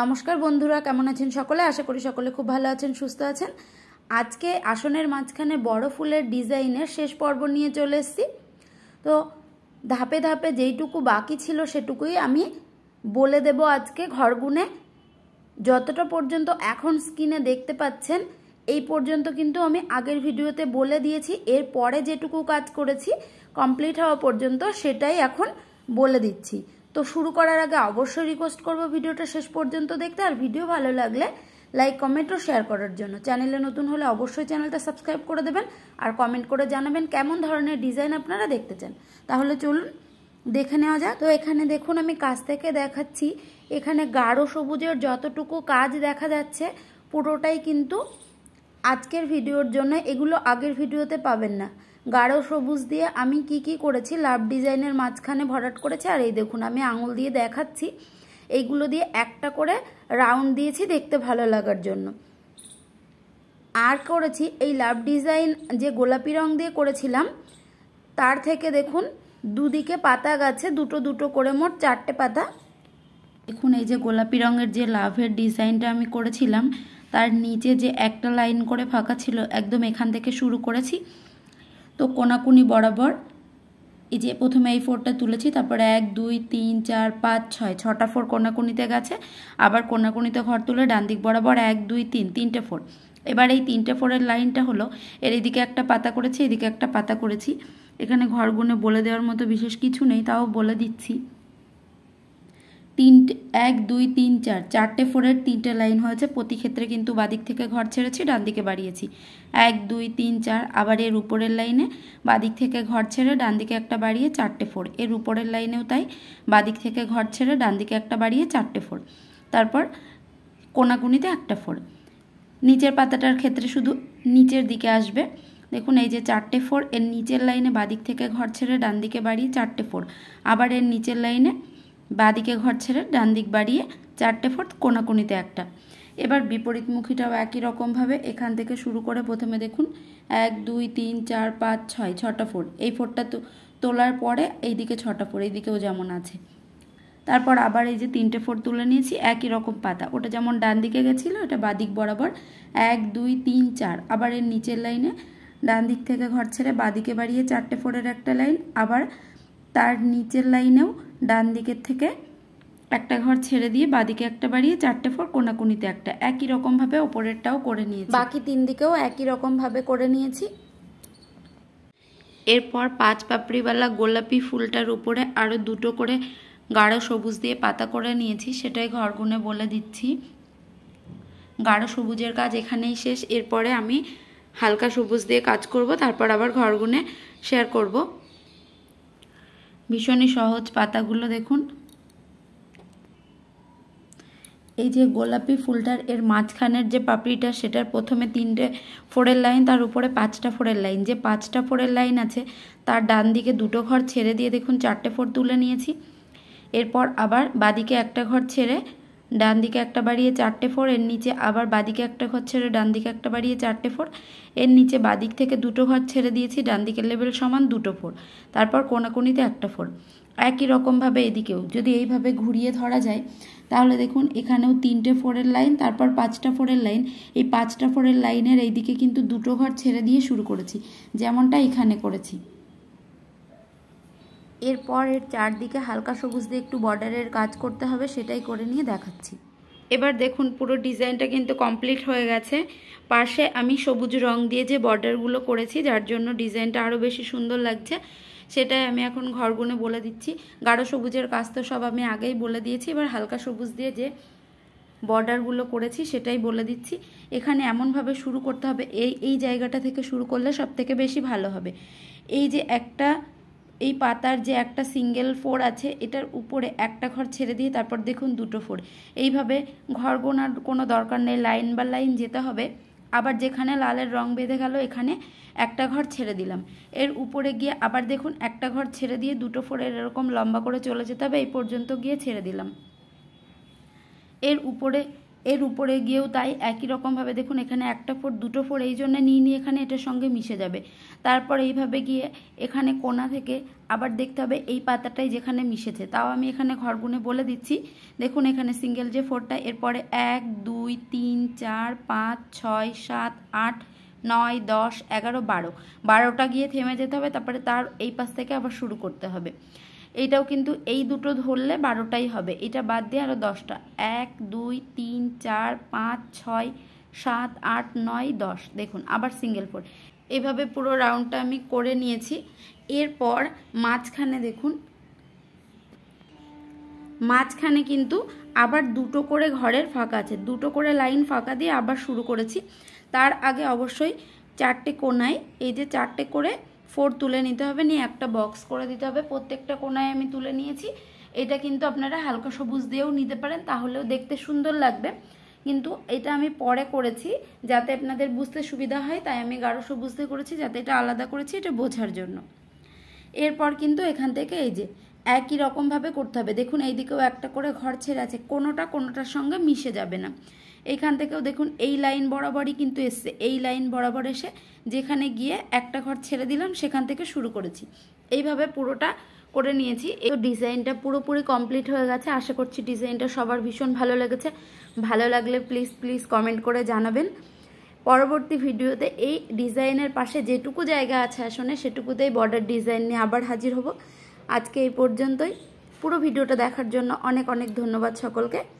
নমস্কার বন্ধুরা কেমন আছেন সকলে আশা করি সকলে খুব ভালো আছেন সুস্থ আছেন আজকে আসনের মাঝখানে বড় ফুলের ডিজাইনের শেষ পর্ব নিয়ে চলে এসেছি তো ধাপে ধাপে যেইটুকু বাকি ছিল সেটুকুই আমি বলে দেব আজকে ঘরগুনে যতটা পর্যন্ত এখন স্কিনে দেখতে পাচ্ছেন এই পর্যন্ত কিন্তু আমি আগের ভিডিওতে বলে দিয়েছি এর পরে যেটুকু কাজ করেছি কমপ্লিট হওয়া পর্যন্ত সেটাই এখন বলে দিচ্ছি তো শুরু করার আগে অবশ্যই রিকোয়েস্ট করবো ভিডিওটা শেষ পর্যন্ত দেখতে আর ভিডিও ভালো লাগলে লাইক কমেন্ট ও শেয়ার করার জন্য চ্যানেলে নতুন হলে অবশ্যই চ্যানেলটা সাবস্ক্রাইব করে দেবেন আর কমেন্ট করে জানাবেন কেমন ধরনের ডিজাইন আপনারা দেখতে চান তাহলে চলুন দেখে নেওয়া যাক তো এখানে দেখুন আমি কাছ থেকে দেখাচ্ছি এখানে গাঢ় সবুজের যতটুকু কাজ দেখা যাচ্ছে পুরোটাই কিন্তু আজকের ভিডিওর জন্য এগুলো আগের ভিডিওতে পাবেন না গাঢ় সবুজ দিয়ে আমি কি কি করেছি লাভ ডিজাইনের মাঝখানে ভরাট করেছি আর এই দেখুন আমি আঙুল দিয়ে দেখাচ্ছি এইগুলো দিয়ে একটা করে রাউন্ড দিয়েছি দেখতে ভালো লাগার জন্য আর করেছি এই লাভ ডিজাইন যে গোলাপি রং দিয়ে করেছিলাম তার থেকে দেখুন দুদিকে পাতা গাছে দুটো দুটো করে মোট চারটে পাতা দেখুন এই যে গোলাপি রঙের যে লাভের ডিজাইনটা আমি করেছিলাম তার নিচে যে একটা লাইন করে ফাঁকা ছিল একদম এখান থেকে শুরু করেছি তো কোনাকুনি বরাবর এই যে প্রথমে এই ফোরটা তুলেছি তারপরে এক দুই তিন চার পাঁচ ছয় ছটা ফোর কোনাকুনিতে গেছে আবার কোনাকুনিতে ঘর তুলে ডান দিক বরাবর এক দুই তিন তিনটে ফোর এবার এই তিনটে ফোরের লাইনটা হলো এর এদিকে একটা পাতা করেছি এদিকে একটা পাতা করেছি এখানে ঘর গুনে বলে দেওয়ার মতো বিশেষ কিছু নেই তাও বলে দিচ্ছি তিন এক দুই তিন চার চারটে ফোরের তিনটে লাইন হয়েছে প্রতি ক্ষেত্রে কিন্তু বাদিক থেকে ঘর ছেড়েছি ডান দিকে বাড়িয়েছি এক দুই তিন চার আবার এর উপরের লাইনে বাদিক থেকে ঘর ছেড়ে ডান দিকে একটা বাড়িয়ে চারটে ফোর এর উপরের লাইনেও তাই বাদিক থেকে ঘর ছেড়ে ডান দিকে একটা বাড়িয়ে চারটে ফোর তারপর কোনাকুনিতে একটা ফোর নিচের পাতাটার ক্ষেত্রে শুধু নিচের দিকে আসবে দেখুন এই যে চারটে ফোর এর নিচের লাইনে বাদিক থেকে ঘর ছেড়ে ডান দিকে বাড়িয়ে চারটে ফোর আবার এর নিচের লাইনে বাঁদিকে ঘর ছেড়ে ডান দিক বাড়িয়ে চারটে ফোর্থ কোনাকুনিতে একটা এবার বিপরীতমুখীটাও একই রকমভাবে এখান থেকে শুরু করে প্রথমে দেখুন এক দুই তিন চার পাঁচ ছয় ছটা ফোর এই ফোরটা তোলার পরে এইদিকে ছটা ফোর এইদিকেও যেমন আছে তারপর আবার এই যে তিনটে ফোর তুলে নিয়েছি একই রকম পাতা ওটা যেমন ডান দিকে গেছিলো ওটা বাদিক বরাবর এক দুই তিন চার আবার এর নিচের লাইনে ডান দিক থেকে ঘর ছেড়ে বাদিকে বাড়িয়ে চারটে ফোরের একটা লাইন আবার তার নিচের লাইনেও ডান দিকের থেকে একটা ঘর ছেড়ে দিয়ে বাদিকে একটা বাড়িয়ে চারটে ফোর কোনাকুনিতে একটা একই রকমভাবে ওপরেরটাও করে নিয়েছি বাকি তিন দিকেও একই রকমভাবে করে নিয়েছি এরপর পাঁচ পাপড়িওয়ালা গোলাপি ফুলটার উপরে আরও দুটো করে গাঢ় সবুজ দিয়ে পাতা করে নিয়েছি সেটাই ঘর গুনে বলে দিচ্ছি গাঢ় সবুজের কাজ এখানেই শেষ এরপরে আমি হালকা সবুজ দিয়ে কাজ করব তারপর আবার ঘর গুনে শেয়ার করব ভীষণই সহজ পাতাগুলো দেখুন এই যে গোলাপি ফুলটার এর মাঝখানের যে পাপড়িটা সেটার প্রথমে তিনটে ফোরের লাইন তার উপরে পাঁচটা ফোরের লাইন যে পাঁচটা ফোরের লাইন আছে তার ডান দিকে দুটো ঘর ছেড়ে দিয়ে দেখুন চারটে ফোর তুলে নিয়েছি এরপর আবার বাদিকে একটা ঘর ছেড়ে ডান দিকে একটা বাড়িয়ে চারটে ফোর এর নিচে আবার বাদিকে একটা ঘর ছেড়ে ডান দিকে একটা বাড়িয়ে চারটে ফোর এর নিচে বাদিক থেকে দুটো ঘর ছেড়ে দিয়েছি ডান দিকের লেভেল সমান দুটো ফোর তারপর কোনাকুনিতে একটা ফোর একই রকমভাবে এদিকেও যদি এইভাবে ঘুরিয়ে ধরা যায় তাহলে দেখুন এখানেও তিনটে ফোরের লাইন তারপর পাঁচটা ফোরের লাইন এই পাঁচটা ফোরের লাইনের এইদিকে কিন্তু দুটো ঘর ছেড়ে দিয়ে শুরু করেছি যেমনটা এখানে করেছি এরপর এর চারদিকে হালকা সবুজ দিয়ে একটু বর্ডারের কাজ করতে হবে সেটাই করে নিয়ে দেখাচ্ছি এবার দেখুন পুরো ডিজাইনটা কিন্তু কমপ্লিট হয়ে গেছে পাশে আমি সবুজ রং দিয়ে যে বর্ডারগুলো করেছি যার জন্য ডিজাইনটা আরও বেশি সুন্দর লাগছে সেটাই আমি এখন ঘর গুনে বলে দিচ্ছি গাঢ় সবুজের কাজ তো সব আমি আগেই বলে দিয়েছি এবার হালকা সবুজ দিয়ে যে বর্ডারগুলো করেছি সেটাই বলে দিচ্ছি এখানে এমনভাবে শুরু করতে হবে এই এই জায়গাটা থেকে শুরু করলে সব থেকে বেশি ভালো হবে এই যে একটা এই পাতার যে একটা সিঙ্গেল ফোর আছে এটার উপরে একটা ঘর ছেড়ে দিয়ে তারপর দেখুন দুটো ফোর এইভাবে ঘর গোনার কোনো দরকার নেই লাইন বা লাইন যেতে হবে আবার যেখানে লালের রং বেঁধে গেল এখানে একটা ঘর ছেড়ে দিলাম এর উপরে গিয়ে আবার দেখুন একটা ঘর ছেড়ে দিয়ে দুটো ফোরের এরকম লম্বা করে চলে যেতে হবে এই পর্যন্ত গিয়ে ছেড়ে দিলাম এর উপরে এর উপরে গিয়েও তাই একই রকমভাবে দেখুন এখানে একটা ফোর দুটো ফোর এই জন্য নিয়ে নিয়ে এখানে এটার সঙ্গে মিশে যাবে তারপর এইভাবে গিয়ে এখানে কোনা থেকে আবার দেখতে হবে এই পাতাটাই যেখানে মিশেছে তাও আমি এখানে ঘরগুনে বলে দিচ্ছি দেখুন এখানে সিঙ্গেল যে ফোরটা এরপরে এক দুই তিন চার পাঁচ ছয় সাত আট নয় দশ এগারো বারো বারোটা গিয়ে থেমে যেতে হবে তারপরে তার এই পাশ থেকে আবার শুরু করতে হবে এইটাও কিন্তু এই দুটো ধরলে বারোটাই হবে এটা বাদ দিয়ে আরও দশটা এক দুই তিন চার পাঁচ ছয় সাত আট নয় দশ দেখুন আবার সিঙ্গেল ফোর এভাবে পুরো রাউন্ডটা আমি করে নিয়েছি এরপর মাঝখানে দেখুন মাঝখানে কিন্তু আবার দুটো করে ঘরের ফাঁকা আছে দুটো করে লাইন ফাঁকা দিয়ে আবার শুরু করেছি তার আগে অবশ্যই চারটে কোনায় এই যে চারটে করে ফোর তুলে নিতে হবে নিয়ে একটা বক্স করে দিতে হবে প্রত্যেকটা কোনায় আমি তুলে নিয়েছি এটা কিন্তু আপনারা হালকা সবুজ দিয়েও নিতে পারেন তাহলেও দেখতে সুন্দর লাগবে কিন্তু এটা আমি পরে করেছি যাতে আপনাদের বুঝতে সুবিধা হয় তাই আমি গাঢ় সবুজ দিয়ে করেছি যাতে এটা আলাদা করেছি এটা বোঝার জন্য এরপর কিন্তু এখান থেকে এই যে একই রকমভাবে করতে হবে দেখুন এইদিকেও একটা করে ঘর ছেড়ে আছে কোনোটা কোনোটার সঙ্গে মিশে যাবে না এইখান থেকেও দেখুন এই লাইন বরাবরই কিন্তু এসছে এই লাইন বরাবর এসে যেখানে গিয়ে একটা ঘর ছেড়ে দিলাম সেখান থেকে শুরু করেছি এইভাবে পুরোটা করে নিয়েছি এই ডিজাইনটা পুরোপুরি কমপ্লিট হয়ে গেছে আশা করছি ডিজাইনটা সবার ভীষণ ভালো লেগেছে ভালো লাগলে প্লিজ প্লিজ কমেন্ট করে জানাবেন পরবর্তী ভিডিওতে এই ডিজাইনের পাশে যেটুকু জায়গা আছে আসনে সেটুকুতেই বর্ডার ডিজাইন নিয়ে আবার হাজির হব আজকে এই পর্যন্তই পুরো ভিডিওটা দেখার জন্য অনেক অনেক ধন্যবাদ সকলকে